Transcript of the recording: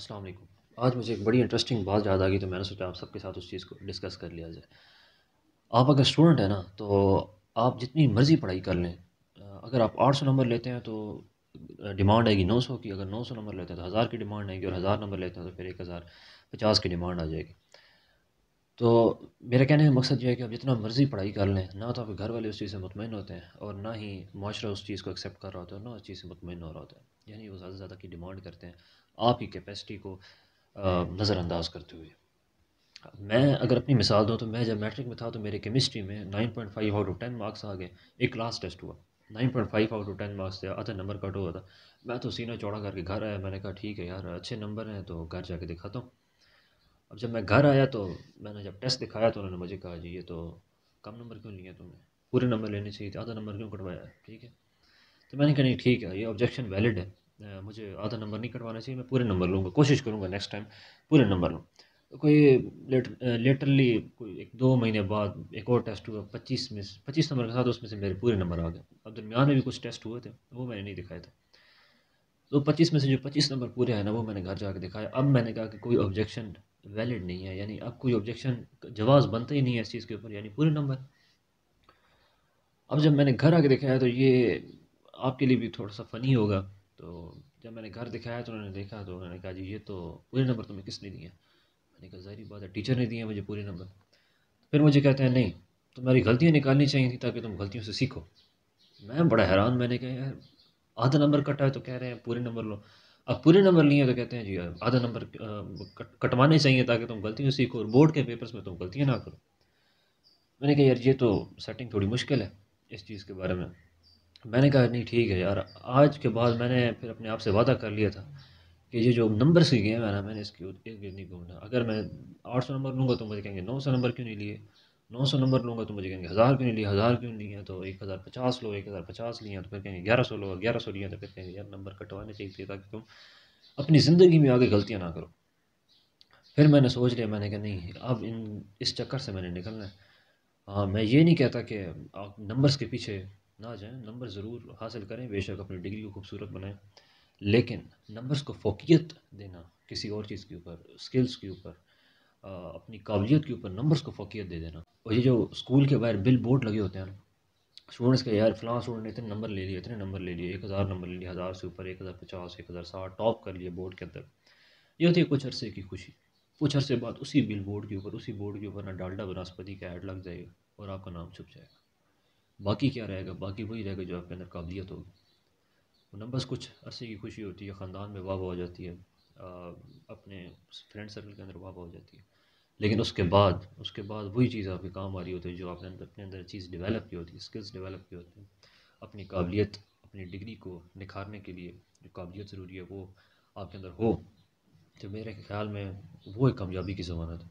अस्सलाम वालेकुम आज मुझे एक बड़ी इंटरेस्टिंग बात याद आ गई तो मैंने सोचा आप सबके साथ उस चीज़ को डिस्कस कर लिया जाए आप अगर स्टूडेंट हैं ना तो आप जितनी मर्ज़ी पढ़ाई कर लें अगर आप आठ सौ नंबर लेते हैं तो डिमांड आएगी नौ सौ की अगर नौ सौ नंबर लेते हैं तो हज़ार की डिमांड आएगी और हज़ार नंबर लेते हैं तो फिर एक हज़ार पचास की डिमांड आ जाएगी तो मेरा कहने का मकसद यह है कि आप जितना मर्ज़ी पढ़ाई कर लें ना तो आपके घर वाले उस चीज़ से मुतमिन होते हैं और ना ही माशरा उस चीज़ को एक्सेप्ट कर रहा होता है ना उस चीज़ से मुतमिन हो रहा होता है यानी वो ज़्यादा से ज़्यादा की डिमांड करते हैं आपकी कैपेसिटी को नज़रअंदाज करते हुए मैं अगर अपनी मिसाल दूँ तो मैं जब मैट्रिक में था तो मेरे केमिस्ट्री में nine point five out of ten marks आ गए एक क्लास टेस्ट हुआ nine point five out of ten marks थे आधा नंबर कट हुआ था मैं तो सीना चौड़ा करके घर आया मैंने कहा ठीक है यार अच्छे नंबर हैं तो घर जाके दिखाता हूँ अब जब मैं घर आया तो मैंने जब टेस्ट दिखाया तो उन्होंने मुझे कहा जी ये तो कम नंबर क्यों लिए तुमने पूरे नंबर लेने चाहिए थे आधा नंबर क्यों कटवाया ठीक है तो मैंने कहा नहीं ठीक है ये ऑब्जेक्शन वैलिड है मुझे आधा नंबर नहीं कटवाना चाहिए मैं पूरे नंबर लूँगा कोशिश करूँगा नेक्स्ट टाइम पूरे नंबर लूँ तो कोई लेट लेटरली कोई एक दो महीने बाद एक और टेस्ट हुआ पच्चीस में पच्चीस नंबर के साथ उसमें से मेरे पूरे नंबर आ गए अब दरमियान में भी कुछ टेस्ट हुए थे वो मैंने नहीं दिखाए थे तो पच्चीस में से जो पच्चीस नंबर पूरे हैं ना वो मैंने घर जाके दिखाया अब मैंने कहा कि कोई ऑब्जेक्शन वैलिड नहीं है यानी अब कोई ऑब्जेक्शन जवाब बनता ही नहीं है इस चीज़ के ऊपर यानी पूरे नंबर अब जब मैंने घर आके दिखाया तो ये आपके लिए भी थोड़ा सा फ़नी होगा तो जब मैंने घर दिखाया तो उन्होंने देखा तो उन्होंने कहा जी ये तो पूरे नंबर तुम्हें किसने दिए मैंने कहा जहरी बात है टीचर ने दिए मुझे पूरे नंबर फिर मुझे कहते हैं नहीं तुम्हारी गलतियाँ निकालनी चाहिए थी ताकि तुम गलतियों से सीखो मैं बड़ा हैरान मैंने कहा यार आधा नंबर कटा है तो कह रहे हैं पूरे नंबर लो आप पूरे नंबर लिए तो कहते हैं जी आधा नंबर कटवाने चाहिए ताकि तुम गलतियों सीखो और बोर्ड के पेपर्स में तुम गलतियाँ ना करो मैंने कहा यार ये तो सेटिंग थोड़ी मुश्किल है इस चीज़ के बारे में मैंने कहा नहीं ठीक है यार आज के बाद मैंने फिर अपने आप से वादा कर लिया था कि ये जो नंबर सीखे हैं मैंने मैंने इसके एक गिर नहीं घूमना अगर मैं आठ सौ नंबर लूँगा तो मुझे कहेंगे नौ सौ नंबर क्यों नहीं लिए नौ सौ नंबर लूँगा तो मुझे कहेंगे हज़ार क्यों लिया हज़ार क्यों लिया तो एक हज़ार पचास लो एक हज़ार पचास लिया तो फिर कहेंगे ग्यारह सौ लो ग्यारह सौ लिया तो फिर कहेंगे यार नंबर कटवाने चाहिए ताकि तुम अपनी ज़िंदगी में आगे गलतियाँ ना करो फिर मैंने सोच लिया मैंने कहा नहीं अब इन इस चक्कर से मैंने निकलना है हाँ मैं ये नहीं कहता कि आप नंबर्स के पीछे ना जाएँ नंबर ज़रूर हासिल करें बेशक अपनी डिग्री को खूबसूरत बनाएँ लेकिन नंबर्स को फोकियत देना किसी और चीज़ के ऊपर स्किल्स के ऊपर अपनी काबिलियत के ऊपर नंबर्स को फोकियत दे देना और ये जो स्कूल के बाहर बिल बोर्ड लगे होते हैं ना स्टूडेंट्स के यार फिलहाल स्टूडेंट ने इतने नंबर ले लिए इतने नंबर ले लिए एक हज़ार नंबर ले लिए हज़ार से ऊपर एक हज़ार पचास एक हज़ार साठ टॉप कर लिए बोर्ड के अंदर ये होती है कुछ अरसे की खुशी कुछ अरसे बाद उसी बिल बोर्ड के ऊपर उसी बोर्ड के ऊपर ना डालडा बनस्पति का ऐड लग जाएगा और आपका नाम छुप जाएगा बाकी क्या रहेगा बाकी वही रहेगा जो आपके अंदर काबिलियत होगी नंबर्स कुछ अरसे की खुशी होती है ख़ानदान में वाह हो जाती है अपने फ्रेंड सर्कल के अंदर वाह हो जाती है लेकिन उसके बाद उसके बाद वही चीज़ आपके काम आ रही होती है जो आपने अपने अंदर चीज़ डेवलप की होती है स्किल्स डेवलप की होती हैं अपनी काबिलियत अपनी डिग्री को निखारने के लिए जो काबिलियत ज़रूरी है वो आपके अंदर हो तो मेरे ख्याल में वो एक कामयाबी की ज़मानत है